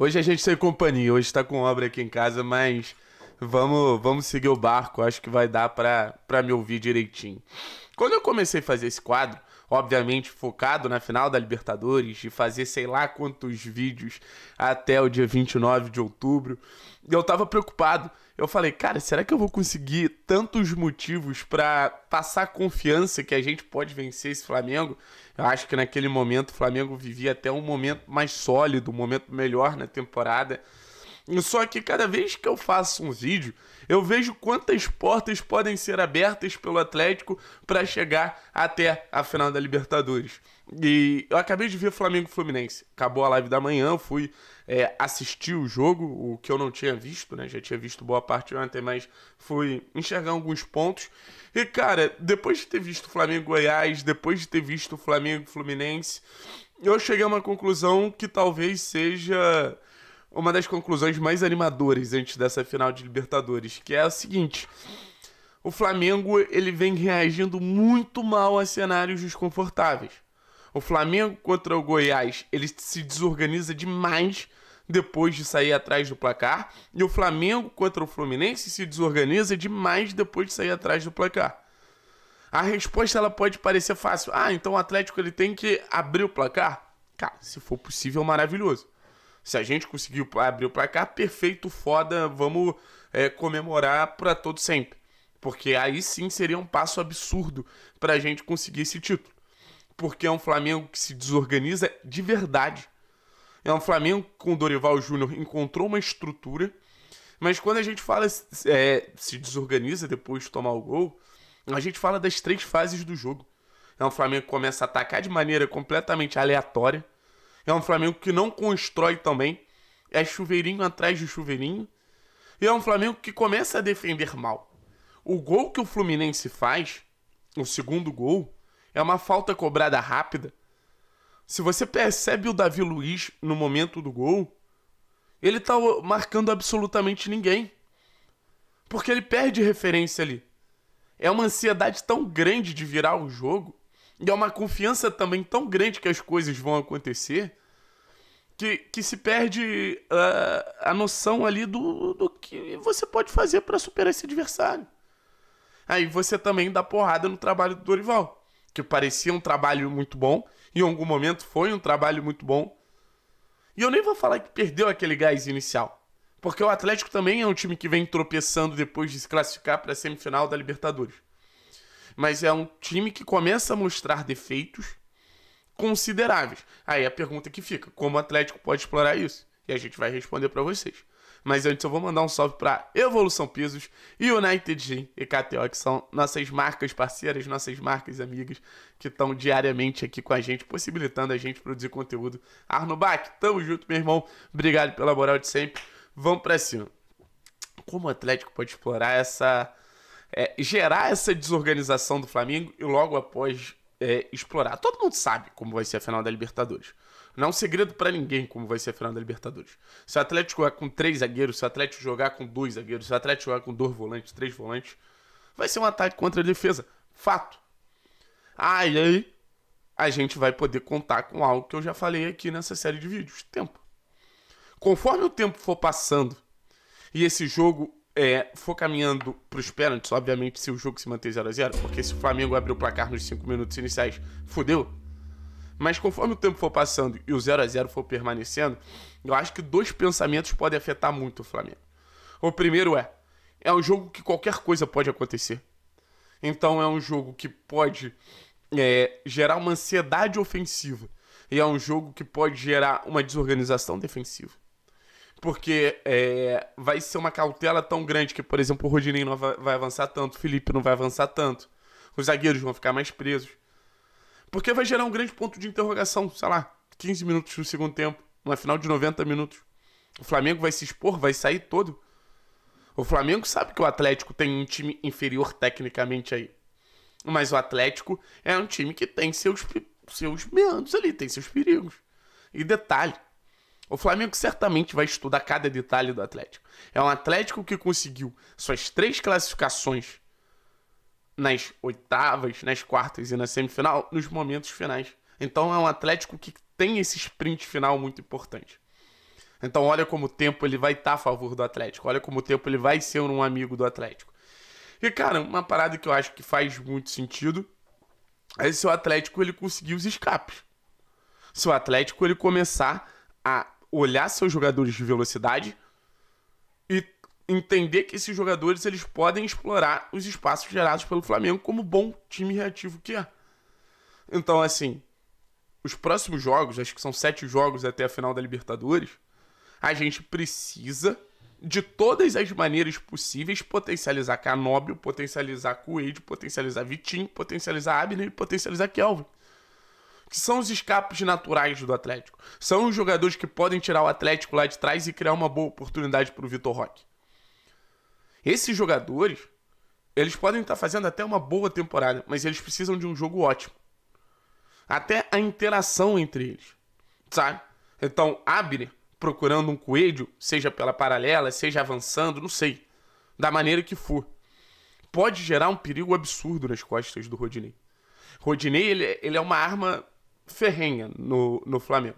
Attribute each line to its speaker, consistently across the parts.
Speaker 1: Hoje a gente tem companhia, hoje tá com obra aqui em casa, mas vamos, vamos seguir o barco, acho que vai dar para me ouvir direitinho. Quando eu comecei a fazer esse quadro, obviamente focado na final da Libertadores, de fazer sei lá quantos vídeos até o dia 29 de outubro. Eu tava preocupado. Eu falei, cara, será que eu vou conseguir tantos motivos para passar confiança que a gente pode vencer esse Flamengo? Eu acho que naquele momento o Flamengo vivia até um momento mais sólido, um momento melhor na temporada. Só que cada vez que eu faço um vídeo, eu vejo quantas portas podem ser abertas pelo Atlético para chegar até a final da Libertadores. E eu acabei de ver Flamengo Fluminense. Acabou a live da manhã, fui é, assistir o jogo, o que eu não tinha visto, né? Já tinha visto boa parte ontem, mas fui enxergar alguns pontos. E, cara, depois de ter visto Flamengo Goiás, depois de ter visto Flamengo Fluminense, eu cheguei a uma conclusão que talvez seja uma das conclusões mais animadoras antes dessa final de Libertadores, que é a seguinte: o Flamengo ele vem reagindo muito mal a cenários desconfortáveis. O Flamengo contra o Goiás, ele se desorganiza demais depois de sair atrás do placar, e o Flamengo contra o Fluminense se desorganiza demais depois de sair atrás do placar. A resposta ela pode parecer fácil. Ah, então o Atlético ele tem que abrir o placar? Cara, se for possível, é maravilhoso. Se a gente conseguiu abrir o placar, perfeito, foda, vamos é, comemorar para todo sempre. Porque aí sim seria um passo absurdo para a gente conseguir esse título. Porque é um Flamengo que se desorganiza de verdade. É um Flamengo com o Dorival Júnior encontrou uma estrutura, mas quando a gente fala é, se desorganiza depois de tomar o gol, a gente fala das três fases do jogo. É um Flamengo que começa a atacar de maneira completamente aleatória é um Flamengo que não constrói também. É chuveirinho atrás de chuveirinho. E é um Flamengo que começa a defender mal. O gol que o Fluminense faz, o segundo gol, é uma falta cobrada rápida. Se você percebe o Davi Luiz no momento do gol, ele tá marcando absolutamente ninguém. Porque ele perde referência ali. É uma ansiedade tão grande de virar o jogo, e é uma confiança também tão grande que as coisas vão acontecer, que, que se perde uh, a noção ali do, do que você pode fazer para superar esse adversário. Aí você também dá porrada no trabalho do Dorival, que parecia um trabalho muito bom, em algum momento foi um trabalho muito bom. E eu nem vou falar que perdeu aquele gás inicial, porque o Atlético também é um time que vem tropeçando depois de se classificar para a semifinal da Libertadores. Mas é um time que começa a mostrar defeitos consideráveis. Aí a pergunta que fica: como o Atlético pode explorar isso? E a gente vai responder para vocês. Mas antes eu vou mandar um salve para Evolução Pisos, United Gym e KTO, que são nossas marcas parceiras, nossas marcas amigas, que estão diariamente aqui com a gente, possibilitando a gente produzir conteúdo. Bach, tamo junto, meu irmão. Obrigado pela moral de sempre. Vamos para cima. Como o Atlético pode explorar essa. É, gerar essa desorganização do Flamengo e logo após é, explorar. Todo mundo sabe como vai ser a final da Libertadores. Não é um segredo para ninguém como vai ser a final da Libertadores. Se o Atlético jogar com três zagueiros, se o Atlético jogar com dois zagueiros, se o Atlético jogar com dois volantes, três volantes, vai ser um ataque contra a defesa. Fato. Ah, e aí a gente vai poder contar com algo que eu já falei aqui nessa série de vídeos: tempo. Conforme o tempo for passando e esse jogo é, for caminhando para os pênaltis, obviamente, se o jogo se manter 0 a 0 porque se o Flamengo abrir o placar nos 5 minutos iniciais, fudeu. Mas conforme o tempo for passando e o 0 a 0 for permanecendo, eu acho que dois pensamentos podem afetar muito o Flamengo. O primeiro é: é um jogo que qualquer coisa pode acontecer. Então é um jogo que pode é, gerar uma ansiedade ofensiva. E é um jogo que pode gerar uma desorganização defensiva. Porque é, vai ser uma cautela tão grande que, por exemplo, o Rodinei não vai, avançar tanto, o Felipe não vai avançar tanto, os zagueiros vão ficar mais presos. Porque vai gerar um grande ponto de interrogação, sei lá, 15 minutos no segundo tempo, uma final de 90 minutos. O Flamengo vai se expor, vai sair todo. O Flamengo sabe que o Atlético tem um time inferior tecnicamente aí. Mas o Atlético é um time que tem seus, seus meandros ali, tem seus perigos. E detalhe, o Flamengo certamente vai estudar cada detalhe do Atlético. É um Atlético que conseguiu suas três classificações nas oitavas, nas quartas e na semifinal nos momentos finais. Então é um Atlético que tem esse sprint final muito importante. Então olha como o tempo ele vai estar tá a favor do Atlético. Olha como o tempo ele vai ser um amigo do Atlético. E cara, uma parada que eu acho que faz muito sentido é se o Atlético ele conseguir os escapes. Se o Atlético ele começar a olhar seus jogadores de velocidade e entender que esses jogadores eles podem explorar os espaços gerados pelo Flamengo como bom time reativo que é. Então, assim, os próximos jogos, acho que são sete jogos até a final da Libertadores, a gente precisa, de todas as maneiras possíveis, potencializar Canóbio, potencializar Coelho, potencializar Vitinho, potencializar Abner e potencializar Kelvin que são os escapes naturais do Atlético. São os jogadores que podem tirar o Atlético lá de trás e criar uma boa oportunidade para o Vitor Roque. Esses jogadores, eles podem estar tá fazendo até uma boa temporada, mas eles precisam de um jogo ótimo. Até a interação entre eles, sabe? Então, Abner procurando um coelho, seja pela paralela, seja avançando, não sei, da maneira que for, pode gerar um perigo absurdo nas costas do Rodinei. Rodinei, ele, é, ele é uma arma ferrenha no, no Flamengo.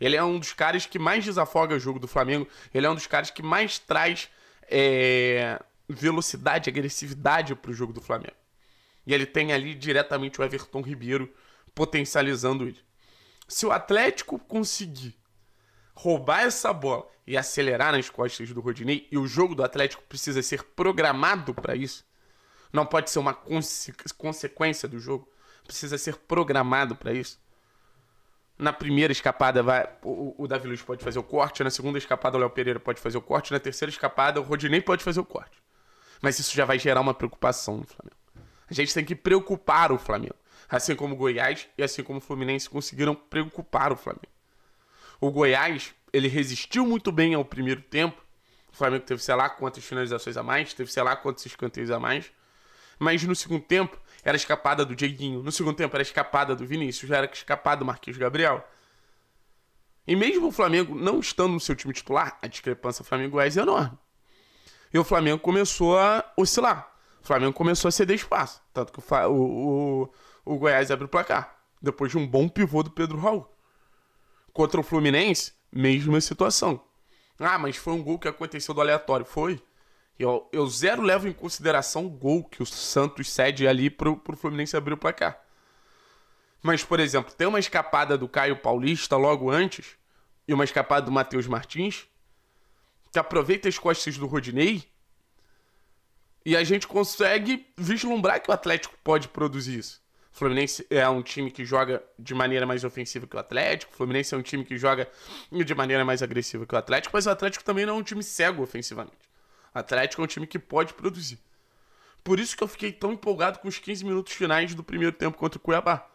Speaker 1: Ele é um dos caras que mais desafoga o jogo do Flamengo. Ele é um dos caras que mais traz é, velocidade, agressividade para o jogo do Flamengo. E ele tem ali diretamente o Everton Ribeiro potencializando ele. Se o Atlético conseguir roubar essa bola e acelerar nas costas do Rodinei, e o jogo do Atlético precisa ser programado para isso, não pode ser uma conse consequência do jogo, precisa ser programado para isso. Na primeira escapada, vai, o, o Davi Luiz pode fazer o corte. Na segunda escapada, o Léo Pereira pode fazer o corte. Na terceira escapada, o Rodinei pode fazer o corte. Mas isso já vai gerar uma preocupação no Flamengo. A gente tem que preocupar o Flamengo. Assim como o Goiás e assim como o Fluminense conseguiram preocupar o Flamengo. O Goiás, ele resistiu muito bem ao primeiro tempo. O Flamengo teve, sei lá, quantas finalizações a mais, teve, sei lá, quantos escanteios a mais mas no segundo tempo era escapada do Dieguinho, no segundo tempo era escapada do Vinícius, já era escapada do Marquinhos Gabriel. E mesmo o Flamengo não estando no seu time titular, a discrepância Flamengo-Goiás é enorme. E o Flamengo começou a oscilar. O Flamengo começou a ceder espaço. Tanto que o, o, o, o Goiás abre o placar. Depois de um bom pivô do Pedro Raul. Contra o Fluminense, mesma situação. Ah, mas foi um gol que aconteceu do aleatório. Foi. Eu, eu zero levo em consideração o gol que o Santos cede ali pro, pro Fluminense abrir o placar. Mas, por exemplo, tem uma escapada do Caio Paulista logo antes e uma escapada do Matheus Martins, que aproveita as costas do Rodinei e a gente consegue vislumbrar que o Atlético pode produzir isso. O Fluminense é um time que joga de maneira mais ofensiva que o Atlético, o Fluminense é um time que joga de maneira mais agressiva que o Atlético, mas o Atlético também não é um time cego ofensivamente. Atlético é um time que pode produzir. Por isso que eu fiquei tão empolgado com os 15 minutos finais do primeiro tempo contra o Cuiabá.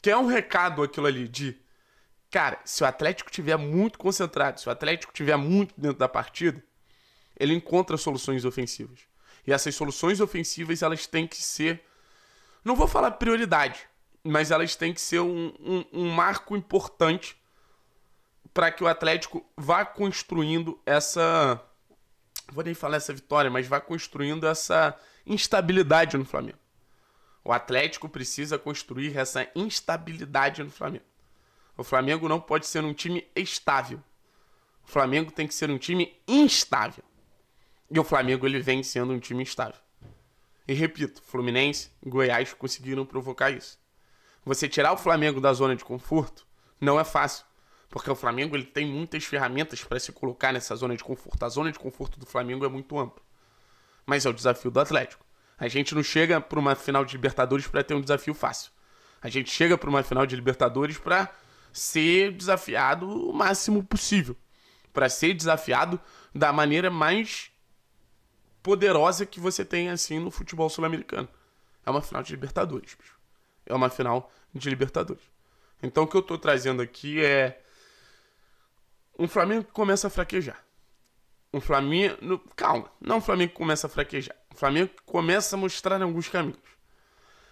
Speaker 1: Que é um recado aquilo ali de. Cara, se o Atlético tiver muito concentrado, se o Atlético tiver muito dentro da partida, ele encontra soluções ofensivas. E essas soluções ofensivas, elas têm que ser. Não vou falar prioridade, mas elas têm que ser um, um, um marco importante para que o Atlético vá construindo essa vou nem falar essa vitória, mas vai construindo essa instabilidade no Flamengo. O Atlético precisa construir essa instabilidade no Flamengo. O Flamengo não pode ser um time estável. O Flamengo tem que ser um time instável. E o Flamengo ele vem sendo um time instável. E repito, Fluminense e Goiás conseguiram provocar isso. Você tirar o Flamengo da zona de conforto não é fácil porque o Flamengo ele tem muitas ferramentas para se colocar nessa zona de conforto. A zona de conforto do Flamengo é muito ampla, mas é o desafio do Atlético. A gente não chega para uma final de Libertadores para ter um desafio fácil. A gente chega para uma final de Libertadores para ser desafiado o máximo possível, para ser desafiado da maneira mais poderosa que você tem assim no futebol sul-americano. É uma final de Libertadores, bicho. É uma final de Libertadores. Então o que eu tô trazendo aqui é um Flamengo que começa a fraquejar. Um Flamengo. calma, não um Flamengo que começa a fraquejar. Um Flamengo que começa a mostrar alguns caminhos.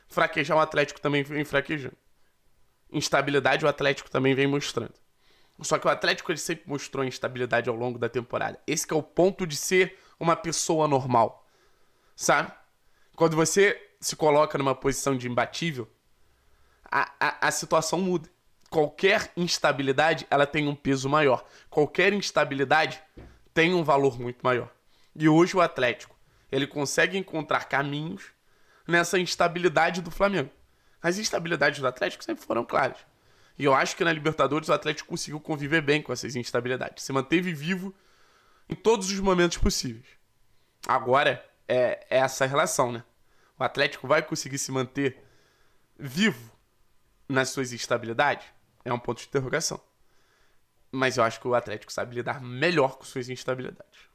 Speaker 1: Fraquejar o Atlético também vem fraquejando. Instabilidade o Atlético também vem mostrando. Só que o Atlético ele sempre mostrou instabilidade ao longo da temporada. Esse é o ponto de ser uma pessoa normal. Sabe? Quando você se coloca numa posição de imbatível, a, a, a situação muda qualquer instabilidade ela tem um peso maior. Qualquer instabilidade tem um valor muito maior. E hoje o Atlético, ele consegue encontrar caminhos nessa instabilidade do Flamengo. As instabilidades do Atlético sempre foram claras. E eu acho que na Libertadores o Atlético conseguiu conviver bem com essas instabilidades. Se manteve vivo em todos os momentos possíveis. Agora é, é essa relação, né? O Atlético vai conseguir se manter vivo nas suas instabilidades? é um ponto de interrogação. Mas eu acho que o Atlético sabe lidar melhor com suas instabilidades.